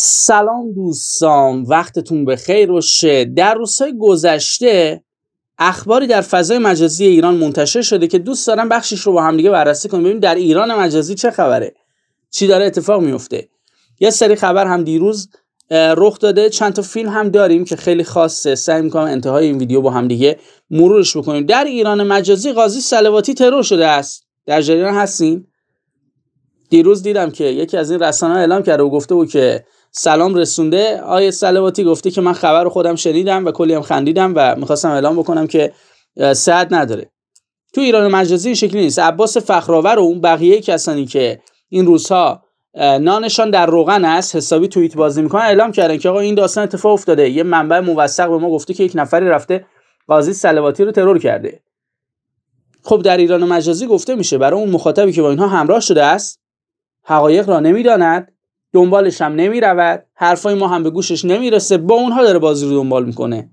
سلام دوستان وقتتون به خیر و شه در روزهای گذشته اخباری در فضای مجازی ایران منتشر شده که دوست دارم بخشش رو با هم دیگه بررسی کنیم ببینیم در ایران مجازی چه خبره چی داره اتفاق میفته یه سری خبر هم دیروز رخ داده چند تا فیلم هم داریم که خیلی خاصه سعی میکنم انتهای این ویدیو با هم دیگه مرورش بکنیم در ایران مجازی قاضی سلواتی ترور شده است در جریان هستین دیروز دیدم که یکی از این رسانه اعلام کرده و گفته بود که سلام رسونده آیه سلواتی گفته که من خبر رو خودم شنیدم و کلی هم خندیدم و میخواستم اعلام بکنم که صد نداره تو ایران مجازی این شکلی نیست عباس فخرآور و اون بقیه کسانی که این روزها نانشان در روغن است حسابی توییت بازی میکنن اعلام کردن که آقا این داستان اتفاق افتاده یه منبع موثق به ما گفته که یک نفری رفته قاضی سلواتی رو ترور کرده خب در ایران مجازی گفته میشه برای اون مخاطبی که با اینها همراه شده است حقایق را نمیداند دنبالش هم نمی رود حرفای ما هم به گوشش نمیرسه با اونها داره بازی رو دنبال میکنه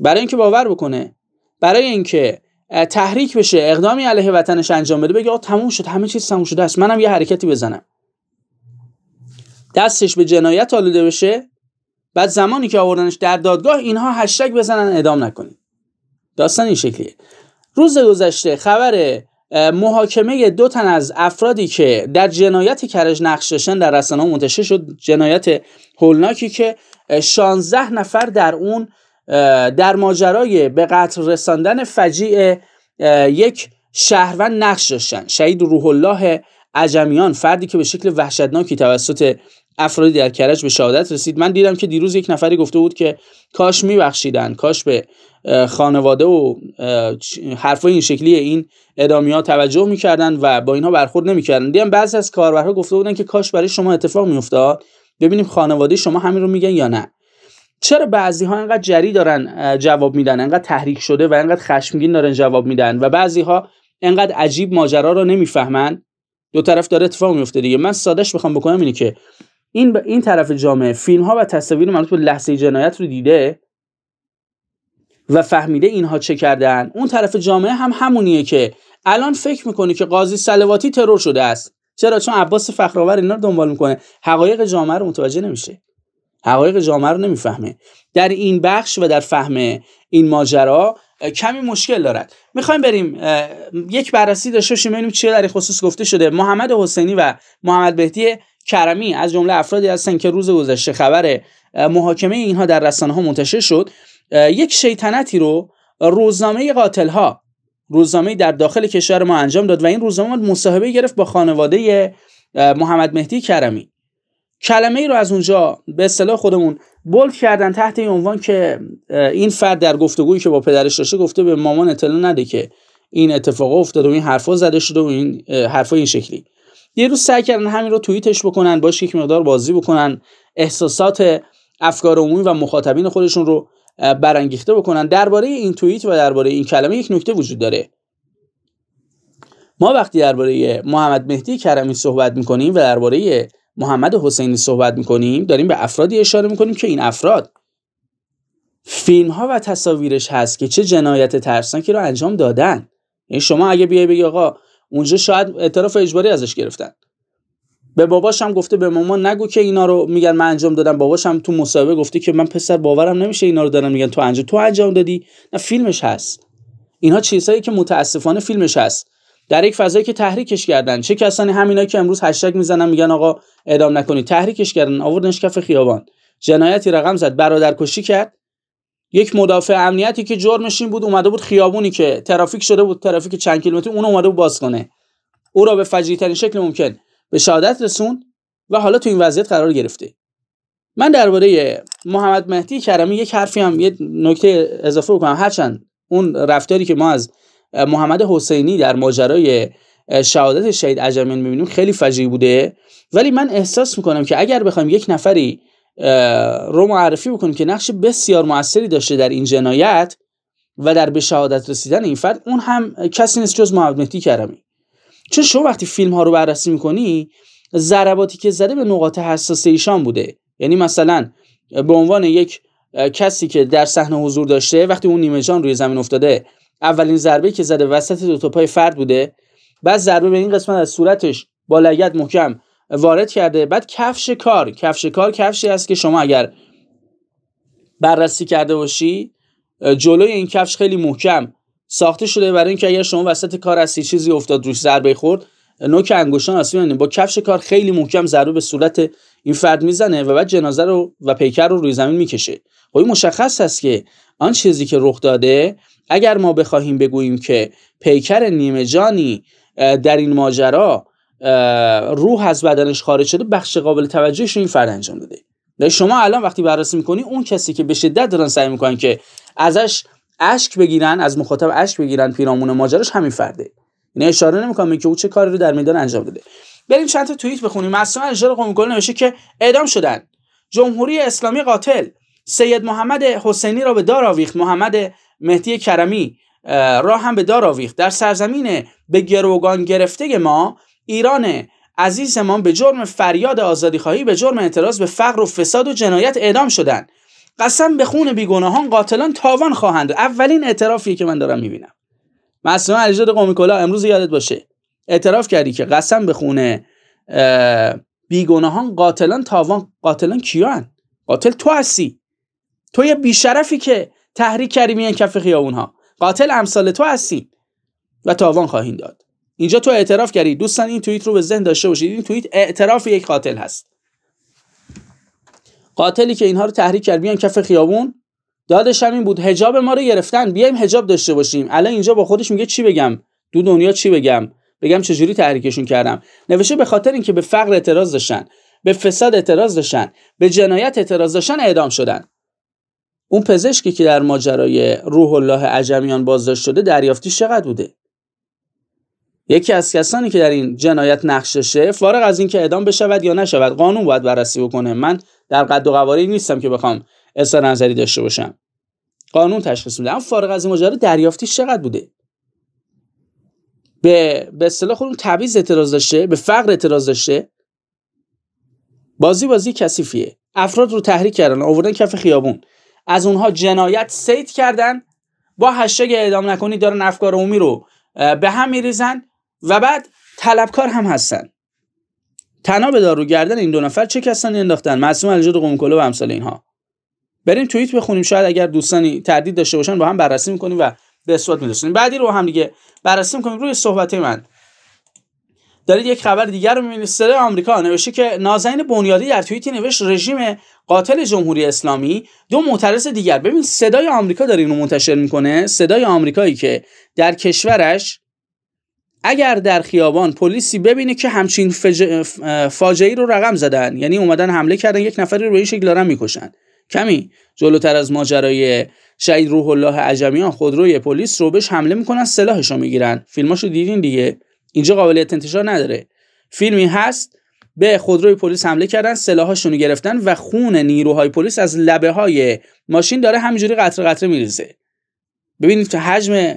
برای اینکه باور بکنه برای اینکه تحریک بشه اقدامی علیه وطنش انجام بده بگه آ تموم شد همه چیز تموم شده است منم یه حرکتی بزنم دستش به جنایت آلوده بشه بعد زمانی که آوردنش در دادگاه اینها هشتگ بزنن ادام نکنید داستان این شکلیه روز گذشته خبر محاکمه دو تن از افرادی که در جنایت کرج نقش داشتن در رسانه منتشر شد جنایت هولناکی که 16 نفر در اون در ماجرای به قتل رساندن فجیع یک شهروند نقش داشتن شهید روح الله عجمیان فردی که به شکل وحشتناکی توسط افرادی در کرج به شهادت رسید من دیدم که دیروز یک نفری گفته بود که کاش میبخشیدن کاش به خانواده و حرفای این شکلی این ادامی ها توجه میکردن و با اینها برخورد نمیکردن دیدم بعضی از کاربرها گفته بودن که کاش برای شما اتفاق میافتاد ببینیم خانواده شما همین رو میگن یا نه چرا بعضی ها انقدر جری دارن جواب میدن انقدر تحریک شده و انقدر خشمگین دارن جواب میدن و بعضی ها انقدر عجیب ماجرا رو نمیفهمن دو طرف داره اتفاق میفته دیگه من سادش بخوام بکنم اینه که این به این طرف جامعه فیلم ها و تصاویر مربوط به لحظه جنایت رو دیده و فهمیده اینها چه کردن اون طرف جامعه هم همونیه که الان فکر میکنه که قاضی سلواتی ترور شده است چرا چون عباس فخرآور اینا رو دنبال میکنه حقایق جامعه رو متوجه نمیشه حقایق جامعه رو نمیفهمه در این بخش و در فهم این ماجرا کمی مشکل دارد میخوایم بریم یک بررسی داشته باشیم ببینیم چیه در خصوص گفته شده محمد حسینی و محمد بهدی کرمی از جمله افرادی هستن که روز گذشته خبر محاکمه اینها در رسانه ها منتشر شد یک شیطنتی رو روزنامه قاتل ها روزنامه در داخل کشور ما انجام داد و این روزنامه مصاحبه گرفت با خانواده محمد مهدی کرمی کلمه ای رو از اونجا به اصطلاح خودمون بولد کردن تحت این عنوان که این فرد در گفتگویی که با پدرش داشته گفته به مامان اطلاع نده که این اتفاق افتاد و این حرفا زده شده و این حرفا این شکلی یه روز سعی کردن همین رو توییتش بکنن باش یک مقدار بازی بکنن احساسات افکار عمومی و مخاطبین خودشون رو برانگیخته بکنن درباره این توییت و درباره این کلمه یک نکته وجود داره ما وقتی درباره محمد مهدی کرمی صحبت میکنیم و درباره محمد حسینی صحبت میکنیم داریم به افرادی اشاره میکنیم که این افراد فیلم ها و تصاویرش هست که چه جنایت ترسناکی رو انجام دادن این یعنی شما اگه بیای بگی آقا اونجا شاید اعتراف اجباری ازش گرفتن به باباش هم گفته به مامان نگو که اینا رو میگن من انجام دادم باباش هم تو مصاحبه گفته که من پسر باورم نمیشه اینا رو دارن میگن تو انجام تو انجام دادی نه فیلمش هست اینها چیزهایی که متاسفانه فیلمش هست در یک فضایی که تحریکش کردن چه کسانی همینا که امروز هشتگ میزنن میگن آقا اعدام نکنید تحریکش کردن آوردنش کف خیابان جنایتی رقم زد برادرکشی کرد یک مدافع امنیتی که جرمش این بود اومده بود خیابونی که ترافیک شده بود ترافیک چند کیلومتری اون اومده بود باز کنه او را به فجیع ترین شکل ممکن به شهادت رسوند و حالا تو این وضعیت قرار گرفته من درباره محمد مهدی کرمی یک حرفی هم یه نکته اضافه بکنم هرچند اون رفتاری که ما از محمد حسینی در ماجرای شهادت شهید عجمین میبینیم خیلی فجیع بوده ولی من احساس میکنم که اگر بخوایم یک نفری رو معرفی بکنیم که نقش بسیار موثری داشته در این جنایت و در به شهادت رسیدن این فرد اون هم کسی نیست جز محمد مهدی کرمی چون شما وقتی فیلم ها رو بررسی میکنی ضرباتی که زده به نقاط حساس ایشان بوده یعنی مثلا به عنوان یک کسی که در صحنه حضور داشته وقتی اون نیمه جان روی زمین افتاده اولین ضربه که زده وسط دو تا پای فرد بوده بعد ضربه به این قسمت از صورتش با لگد محکم وارد کرده بعد کفش کار کفش کار کفشی است که شما اگر بررسی کرده باشی جلوی این کفش خیلی محکم ساخته شده برای اینکه اگر شما وسط کار هستی چیزی افتاد روش ضربه خورد نوک انگشتان آسیب با کفش کار خیلی محکم ضربه به صورت این فرد میزنه و بعد جنازه رو و پیکر رو روی زمین میکشه خب این مشخص هست که آن چیزی که رخ داده اگر ما بخواهیم بگوییم که پیکر نیمه جانی در این ماجرا روح از بدنش خارج شده بخش قابل توجهش رو این فرد انجام داده یعنی شما الان وقتی بررسی میکنی اون کسی که به شدت دارن سعی میکنن که ازش اشک بگیرن از مخاطب اشک بگیرن پیرامون ماجراش همین فرده نه یعنی اشاره نمیکنم که او چه کاری رو در میدان انجام داده بریم چند تا توییت بخونیم مثلا اشاره قومکل نوشته که اعدام شدن جمهوری اسلامی قاتل سید محمد حسینی را به دار آویخت محمد مهدی کرمی را هم به دار آویخت در سرزمین به گروگان گرفته ما ایران عزیزمان به جرم فریاد آزادی خواهی به جرم اعتراض به فقر و فساد و جنایت اعدام شدن قسم به خون بیگناهان قاتلان تاوان خواهند اولین اعترافیه که من دارم میبینم مثلا علیزاده قومی کلا امروز یادت باشه اعتراف کردی که قسم به خون بیگناهان قاتلان تاوان قاتلان کیان قاتل تو هستی تو یه بیشرفی که تحریک کردی میان کف خیابونها قاتل امثال تو هستی و تاوان خواهین داد اینجا تو اعتراف کردی دوستان این توییت رو به ذهن داشته باشید این توییت اعتراف یک قاتل هست قاتلی که اینها رو تحریک کرد بیان کف خیابون دادش همین بود حجاب ما رو گرفتن بیایم حجاب داشته باشیم الان اینجا با خودش میگه چی بگم دو دنیا چی بگم بگم چجوری تحریکشون کردم نوشته به خاطر اینکه به فقر اعتراض داشتن به فساد اعتراض داشتن به جنایت اعتراض داشتن اعدام شدن اون پزشکی که در ماجرای روح الله عجمیان بازداشت شده دریافتی چقدر بوده یکی از کسانی که در این جنایت نقش داشته فارغ از اینکه اعدام بشود یا نشود قانون باید بررسی بکنه من در قد و قواره نیستم که بخوام اظهار نظری داشته باشم قانون تشخیص میده اما فارغ از این ماجرا دریافتی چقدر بوده به به اصطلاح خودم تبعیض اعتراض داشته به فقر اعتراض داشته بازی بازی کثیفیه افراد رو تحریک کردن آوردن کف خیابون از اونها جنایت سید کردن با هشتگ اعدام نکنید دارن افکار عمومی رو به هم میریزن و بعد طلبکار هم هستن تناب به دارو گردن این دو نفر چه کسانی انداختن معصوم قوم قمکلو و امثال اینها بریم توییت بخونیم شاید اگر دوستانی تردید داشته باشن با هم بررسی میکنیم و به اثبات بعدی رو هم دیگه بررسی میکنیم روی صحبت من دارید یک خبر دیگر رو میبینید صدای آمریکا نوشته که نازنین بنیادی در توییتی نوشت رژیم قاتل جمهوری اسلامی دو معترض دیگر ببین صدای آمریکا داره اینو منتشر میکنه صدای آمریکایی که در کشورش اگر در خیابان پلیسی ببینه که همچین فج... فاجعه رو رقم زدن یعنی اومدن حمله کردن یک نفری رو به این شکل دارن میکشن کمی جلوتر از ماجرای شهید روح الله عجمیان خودروی پلیس رو بهش حمله میکنن سلاحش رو میگیرن فیلماشو دیدین دیگه اینجا قابلیت انتشار نداره فیلمی هست به خودروی پلیس حمله کردن سلاحاشون رو گرفتن و خون نیروهای پلیس از لبه های ماشین داره همینجوری قطره قطره میریزه ببینید که حجم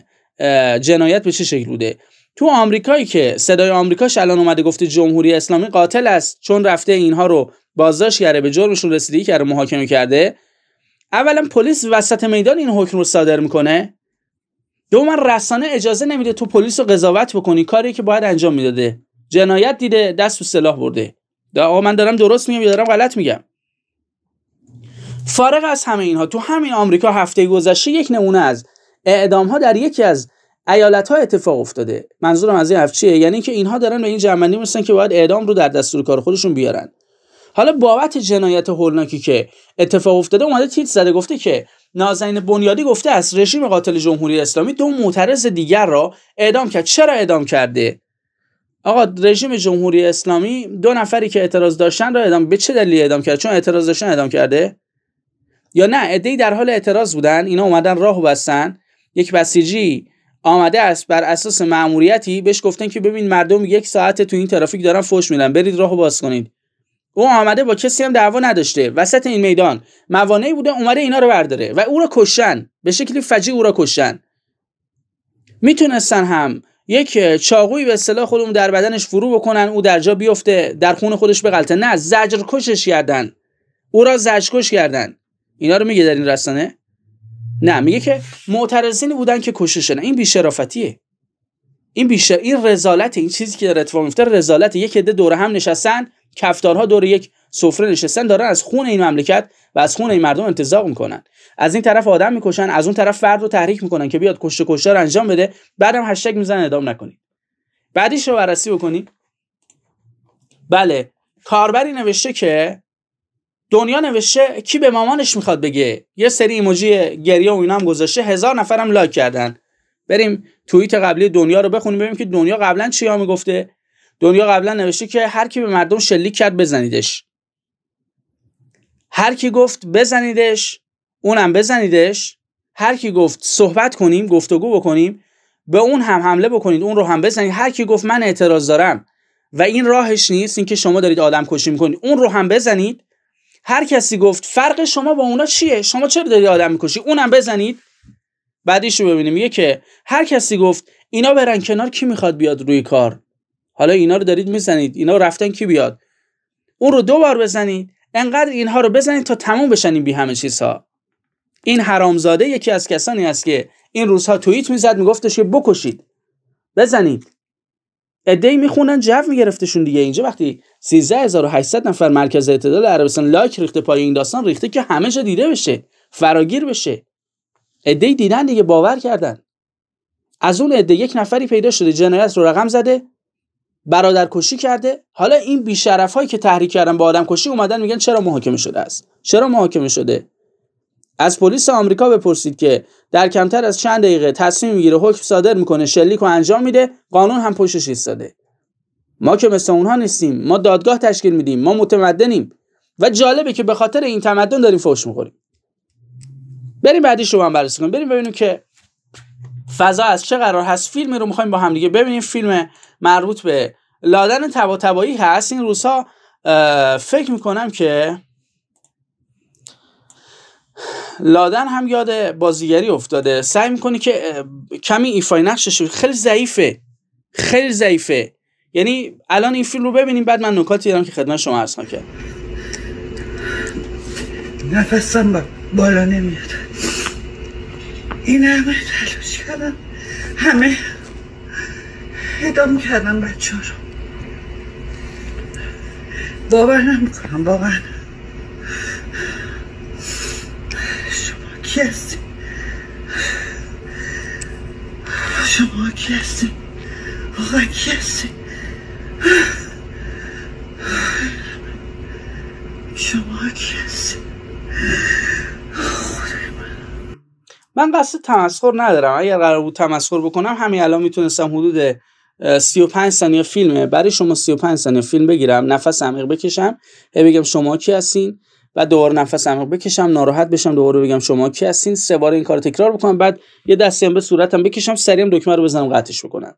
جنایت به چه شکل بوده تو آمریکایی که صدای آمریکاش الان اومده گفته جمهوری اسلامی قاتل است چون رفته اینها رو بازداشت کرده به جرمشون رسیدگی کرده محاکمه کرده اولا پلیس وسط میدان این حکم رو صادر میکنه دوما رسانه اجازه نمیده تو پلیس رو قضاوت بکنی کاری که باید انجام میداده جنایت دیده دست تو سلاح برده آقا من دارم درست میگم یا دارم غلط میگم فارغ از همه اینها تو همین آمریکا هفته گذشته یک نمونه از اعدام ها در یکی از ایالت ها اتفاق افتاده منظورم از این حرف چیه یعنی که اینها دارن به این جنبندی مثلا که باید اعدام رو در دستور کار خودشون بیارن حالا بابت جنایت هولناکی که اتفاق افتاده اومده تیت زده گفته که نازنین بنیادی گفته است رژیم قاتل جمهوری اسلامی دو معترض دیگر را اعدام کرد چرا اعدام کرده آقا رژیم جمهوری اسلامی دو نفری که اعتراض داشتن را اعدام به چه دلیلی اعدام کرد چون اعتراض داشتن اعدام کرده یا نه عده‌ای در حال اعتراض بودن اینا اومدن راه بستن یک بسیجی آمده است بر اساس مأموریتی بهش گفتن که ببین مردم یک ساعت تو این ترافیک دارن فوش میدن برید راهو باز کنید او آمده با کسی هم دعوا نداشته وسط این میدان موانعی بوده اومده اینا رو برداره و او را کشتن به شکلی فجی او را کشتن میتونستن هم یک چاقوی به اصطلاح خودمون در بدنش فرو بکنن او در جا بیفته در خون خودش بغلته نه زجر کشش کردن او را زجر کش کردن اینا رو میگه در این نه میگه که معترضینی بودن که کشته شدن این بیشرافتیه این بیش این رزالت این چیزی که داره اتفاق میفته رزالت یک عده دور هم نشستن کفتارها دور یک سفره نشستن دارن از خون این مملکت و از خون این مردم انتظار میکنن از این طرف آدم میکشن از اون طرف فرد رو تحریک میکنن که بیاد کشته کشته رو انجام بده بعدم هشتگ میزنن ادام نکنید بعدیش رو بررسی بکنید بله کاربری نوشته که دنیا نوشته کی به مامانش میخواد بگه یه سری ایموجی گریه و اینا هم گذاشته هزار نفرم لایک کردن بریم توییت قبلی دنیا رو بخونیم ببینیم که دنیا قبلا چیا میگفته دنیا قبلا نوشته که هر کی به مردم شلیک کرد بزنیدش هر کی گفت بزنیدش اونم بزنیدش هر کی گفت صحبت کنیم گفتگو بکنیم به اون هم حمله بکنید اون رو هم بزنید هر کی گفت من اعتراض دارم و این راهش نیست اینکه شما دارید آدم کشی میکنید اون رو هم بزنید هر کسی گفت فرق شما با اونا چیه شما چرا داری آدم میکشی اونم بزنید بعدیش رو ببینیم میگه که هر کسی گفت اینا برن کنار کی میخواد بیاد روی کار حالا اینا رو دارید میزنید اینا رفتن کی بیاد اون رو دو بار بزنید انقدر اینها رو بزنید تا تموم بشن این بی همه چیزها این حرامزاده یکی از کسانی است که این روزها توییت میزد میگفتش که بکشید بزنید ادهی میخونن جو میگرفتشون دیگه اینجا وقتی 13800 نفر مرکز اعتدال عربستان لایک ریخته پای این داستان ریخته که همه جا دیده بشه فراگیر بشه ادهی دیدن دیگه باور کردن از اون عده یک نفری پیدا شده جنایت رو رقم زده برادر کشی کرده حالا این بیشرف هایی که تحریک کردن با آدم کشی اومدن میگن چرا محاکمه شده است چرا محاکمه شده از پلیس آمریکا بپرسید که در کمتر از چند دقیقه تصمیم میگیره حکم صادر میکنه شلیک و انجام میده قانون هم پشتش ایستاده ما که مثل اونها نیستیم ما دادگاه تشکیل میدیم ما متمدنیم و جالبه که به خاطر این تمدن داریم فوش میخوریم بریم بعدیش رو هم بررسی کنیم بریم ببینیم که فضا از چه قرار هست فیلم رو میخوایم با هم دیگه ببینیم فیلم مربوط به لادن تبا تبایی هست این روزها فکر میکنم که لادن هم یاد بازیگری افتاده سعی میکنی که کمی ایفای نقشش خیلی ضعیفه خیلی ضعیفه یعنی الان این فیلم رو ببینیم بعد من نکاتی دارم که خدمت شما ارسان کرد نفسم با... بالا نمیاد این همه تلاش کردم همه ادام کردم بچه رو باور نمیکنم واقعا کی هستی شما کی هستی کی هستی شما کی هستی من قصد تمسخر ندارم اگر قرار بود تمسخر بکنم همین الان میتونستم حدود 35 ثانیه فیلمه برای شما 35 ثانیه فیلم بگیرم نفس عمیق بکشم بگم شما کی هستین و دوباره نفس عمیق بکشم ناراحت بشم دوباره بگم شما کی هستین سه بار این کار تکرار بکنم بعد یه دستی هم به صورتم بکشم سریم دکمه رو بزنم قطعش بکنم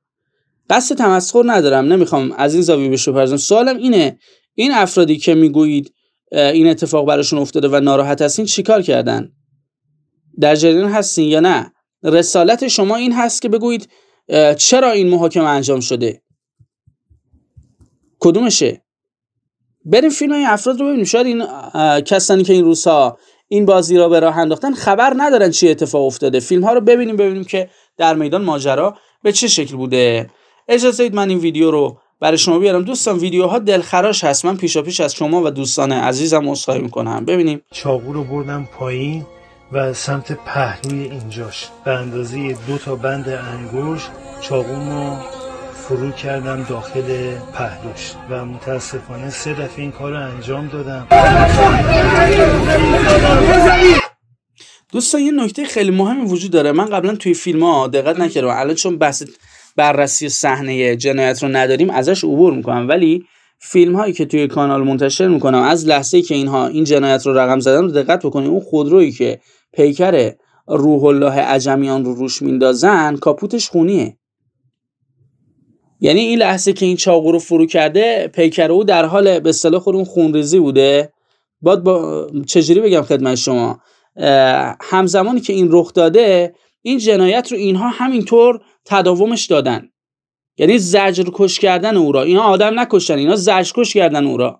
قصد تمسخر ندارم نمیخوام از این زاویه بشو پرزم سوالم اینه این افرادی که میگویید این اتفاق براشون افتاده و ناراحت هستین چیکار کردن در جریان هستین یا نه رسالت شما این هست که بگویید چرا این محاکمه انجام شده کدومشه بریم فیلم این افراد رو ببینیم شاید این کسانی که این روزها این بازی را به راه انداختن خبر ندارن چی اتفاق افتاده فیلم ها رو ببینیم ببینیم که در میدان ماجرا به چه شکل بوده اجازه اید من این ویدیو رو برای شما بیارم دوستان ویدیوها دلخراش هست من پیشا پیش از شما و دوستان عزیزم عذرخواهی میکنم ببینیم چاقو رو بردم پایین و سمت پهلوی اینجاش به دو تا بند انگوش چاقو رو فرو کردم داخل پهلوش و متاسفانه سه دفعه این کار رو انجام دادم دوستان یه نکته خیلی مهمی وجود داره من قبلا توی فیلم ها دقت نکردم الان چون بحث بررسی صحنه جنایت رو نداریم ازش عبور میکنم ولی فیلم هایی که توی کانال منتشر میکنم از لحظه که اینها این جنایت رو رقم زدن رو دقت بکنید اون خودرویی که پیکر روح الله عجمیان رو روش میندازن کاپوتش خونیه یعنی این لحظه که این چاقو رو فرو کرده پیکر او در حال به اصطلاح خونریزی بوده باید با چجوری بگم خدمت شما همزمانی که این رخ داده این جنایت رو اینها همینطور تداومش دادن یعنی زجر کش کردن او را اینا آدم نکشتن اینا زجر کش کردن او را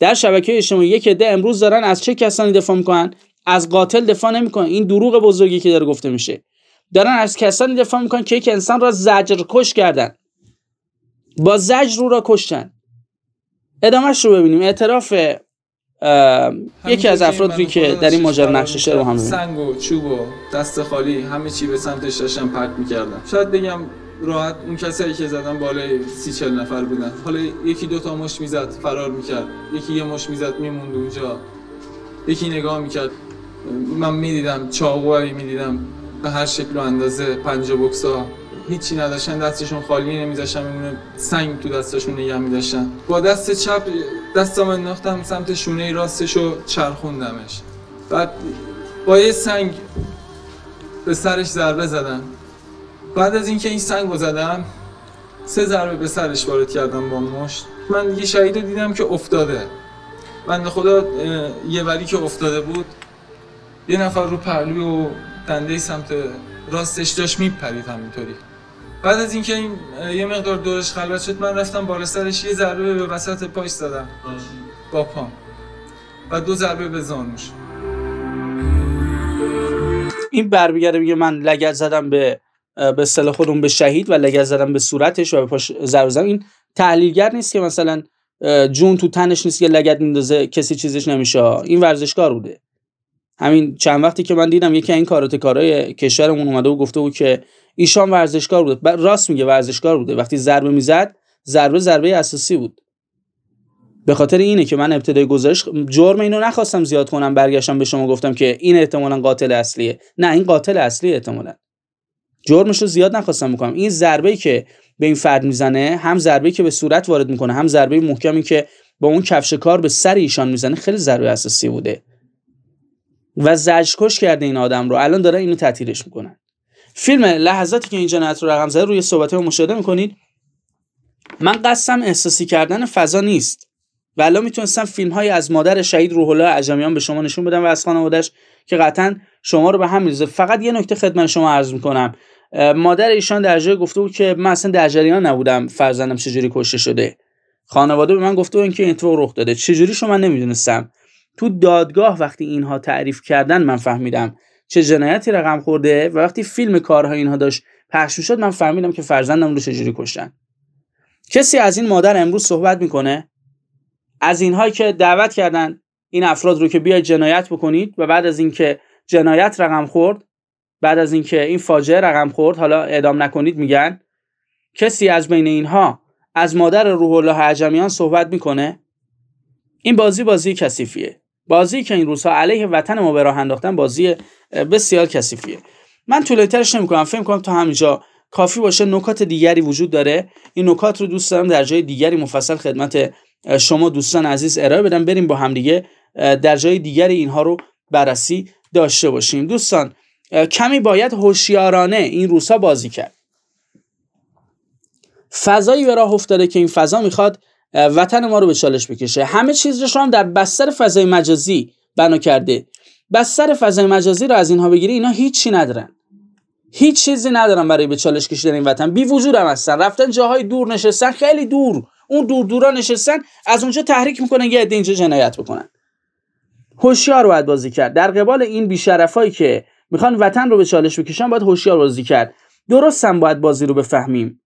در شبکه شما یک ده امروز دارن از چه کسانی دفاع میکنن از قاتل دفاع نمیکنن این دروغ بزرگی که داره گفته میشه دارن از کسانی دفاع میکنن که یک انسان را زجر کش کردن با زجر رو را کشتن ادامهش رو ببینیم اعتراف یکی از افرادی که در این ماجر نقششه رو هم سنگ و چوب و دست خالی همه چی به سمتش داشتم پرت میکردن شاید بگم راحت اون کسایی که زدم بالای سی چل نفر بودن حالا یکی دوتا مش میزد فرار میکرد یکی یه مش میزد میموند اونجا یکی نگاه میکرد من میدیدم چاقوهایی میدیدم به هر شکل و اندازه پنجه بکسا هیچی نداشتن دستشون خالی نمیذاشتن اینو سنگ تو دستشون نگه میداشتن با دست چپ دستم انداختم سمت شونه راستش رو چرخوندمش بعد با یه سنگ به سرش ضربه زدم بعد از اینکه این سنگ رو زدم سه ضربه به سرش وارد کردم با مشت من یه شهید دیدم که افتاده من خدا یه ولی که افتاده بود یه نفر رو پهلوی و دنده سمت راستش داشت میپرید همینطوری بعد از اینکه این یه مقدار دورش خلوت شد من رفتم بالا سرش یه ضربه به وسط پاش زدم با پا، و دو ضربه به زانوش این برمیگرده میگه من لگر زدم به به سل خودم به شهید و لگر زدم به صورتش و به پاش ضربه زدم این تحلیلگر نیست که مثلا جون تو تنش نیست که لگت میندازه کسی چیزش نمیشه این ورزشکار بوده همین چند وقتی که من دیدم یکی این کارات کارای کشورمون اومده و گفته بود که ایشان ورزشکار بوده راست میگه ورزشکار بوده وقتی ضربه میزد ضربه ضربه اساسی بود به خاطر اینه که من ابتدای گزارش جرم اینو نخواستم زیاد کنم برگشتم به شما گفتم که این احتمالا قاتل اصلیه نه این قاتل اصلی احتمالا جرمش رو زیاد نخواستم میکنم این ضربه که به این فرد میزنه هم ضربه که به صورت وارد میکنه هم ضربه محکمی که با اون کفش کار به سر ایشان میزنه خیلی ضربه اساسی بوده و زجکش کرده این آدم رو الان داره اینو تعطیلش میکنن فیلم لحظاتی که اینجا نت رو رقم زده روی صحبت ها مشاهده میکنید من قصدم احساسی کردن فضا نیست و الان میتونستم فیلم های از مادر شهید روح الله عجمیان به شما نشون بدم و از خانوادهش که قطعا شما رو به هم میریزه فقط یه نکته خدمت شما عرض میکنم مادر ایشان در جای گفته بود که من اصلا در جریان نبودم فرزندم چجوری کشته شده خانواده به من گفته بود که این رخ داده چجوری شما نمیدونستم تو دادگاه وقتی اینها تعریف کردن من فهمیدم چه جنایتی رقم خورده و وقتی فیلم کارها اینها داشت پخش شد من فهمیدم که فرزندم رو چجوری کشتن کسی از این مادر امروز صحبت میکنه از اینهایی که دعوت کردن این افراد رو که بیاید جنایت بکنید و بعد از اینکه جنایت رقم خورد بعد از اینکه این فاجعه رقم خورد حالا اعدام نکنید میگن کسی از بین اینها از مادر روح الله عجمیان صحبت میکنه این بازی بازی کثیفیه بازی که این روزها علیه وطن ما به راه انداختن بازی بسیار کثیفیه من طولترش نمی کنم فکر کنم تا همینجا کافی باشه نکات دیگری وجود داره این نکات رو دوست دارم در جای دیگری مفصل خدمت شما دوستان عزیز ارائه بدم بریم با همدیگه در جای دیگری اینها رو بررسی داشته باشیم دوستان کمی باید هوشیارانه این روسا بازی کرد فضایی به راه افتاده که این فضا میخواد وطن ما رو به چالش بکشه همه چیزش رو هم در بستر فضای مجازی بنا کرده بستر فضای مجازی رو از اینها بگیری اینا هیچی ندارن هیچ چیزی ندارن برای به چالش کشیدن این وطن بی وجود هم هستن رفتن جاهای دور نشستن خیلی دور اون دور دورا نشستن از اونجا تحریک میکنن یه عده اینجا جنایت بکنن هوشیار باید بازی کرد در قبال این بیشرفایی که میخوان وطن رو به چالش بکشن باید هوشیار بازی کرد درست باید بازی رو بفهمیم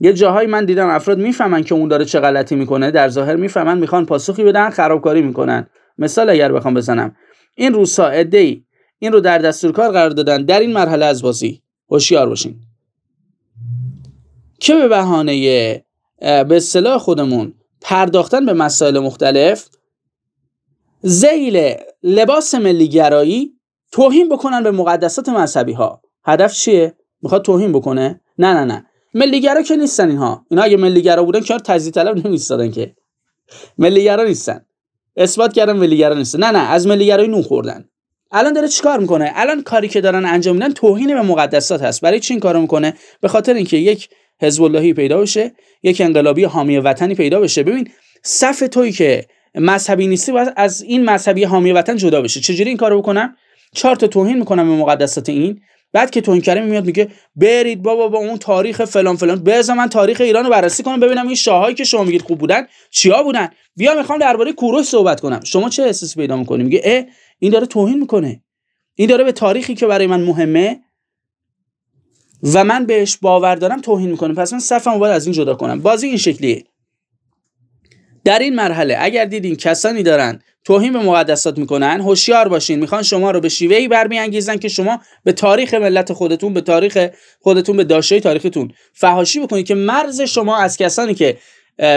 یه جاهایی من دیدم افراد میفهمن که اون داره چه غلطی میکنه در ظاهر میفهمن میخوان پاسخی بدن خرابکاری میکنن مثال اگر بخوام بزنم این روسا ای این رو در دستور کار قرار دادن در این مرحله از بازی هوشیار باشین که به بهانه به اصطلاح خودمون پرداختن به مسائل مختلف زیل لباس ملیگرایی توهین بکنن به مقدسات مذهبی ها هدف چیه میخواد توهین بکنه نه نه نه ملیگرا که نیستن اینها اینا اگه ملیگرا بودن چرا تجزیه طلب نمیستادن که ملیگرا نیستن اثبات کردن ملیگرا نیستن نه نه از ملیگرایی نون خوردن الان داره چیکار میکنه الان کاری که دارن انجام میدن توهین به مقدسات هست برای چی این کارو میکنه به خاطر اینکه یک حزب اللهی پیدا بشه یک انقلابی حامی وطنی پیدا بشه ببین صف تویی که مذهبی نیستی باید از این مذهبی حامی وطن جدا بشه چجوری این کارو بکنم چهار تا توهین میکنم به مقدسات این بعد که تون کریم میاد میگه برید بابا با اون تاریخ فلان فلان بذار من تاریخ ایران رو بررسی کنم ببینم این شاهایی که شما میگید خوب بودن چیا بودن بیا میخوام درباره کوروش صحبت کنم شما چه احساسی پیدا میکنی میگه اه این داره توهین میکنه این داره به تاریخی که برای من مهمه و من بهش باور دارم توهین میکنه پس من رو باید از این جدا کنم بازی این شکلیه در این مرحله اگر دیدین کسانی دارن توهین به مقدسات میکنن هوشیار باشین میخوان شما رو به شیوه ای برمیانگیزن که شما به تاریخ ملت خودتون به تاریخ خودتون به داشته تاریختون فحاشی بکنید که مرز شما از کسانی که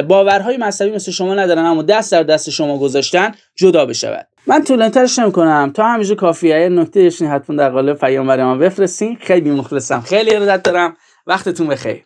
باورهای مذهبی مثل شما ندارن اما دست در دست شما گذاشتن جدا بشود من نمی کنم تا همیشه کافیه نکته داشتین حتما در قالب پیام برای من بفرستین خیلی مخلصم خیلی ارادت دارم وقتتون بخیر